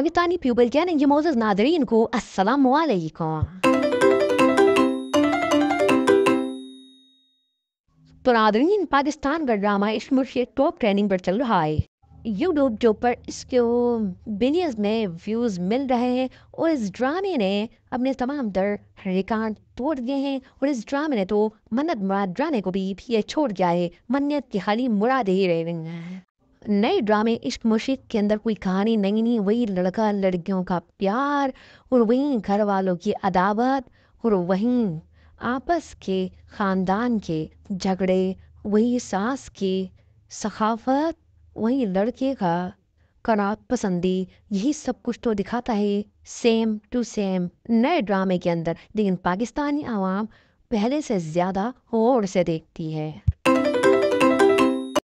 अगर तानी प्यूबल यानी मोज़ नादरीन को अस्सलाम वालेकुम तो नादरीन पाकिस्तान का ड्रामा इस टॉप ट्रेनिंग पर चल रहा है यूट्यूब जो पर इसके बिलियंस में व्यूज़ मिल रहे हैं और इस ड्रामे ने अपने तमाम दर रिकॉर्ड तोड़ दिए हैं और इस ड्रामे ने तो मन्नत मुराद ड्राने को भी पीछे छोड़ दिया है मन्नत की खाली मुराद ही रह रही हैं नए ड्रामे इश्क मुशीक के अंदर कोई कहानी नहीं नहीं वही लड़का लड़कियों का प्यार और वहीं घर वालों की अदावत और वहीं आपस के ख़ानदान के झगड़े वही सास की सखाफत वही लड़के का कनात पसंदी यही सब कुछ तो दिखाता है सेम टू सेम नए ड्रामे के अंदर लेकिन पाकिस्तानी आवाम पहले से ज़्यादा गौर से देखती है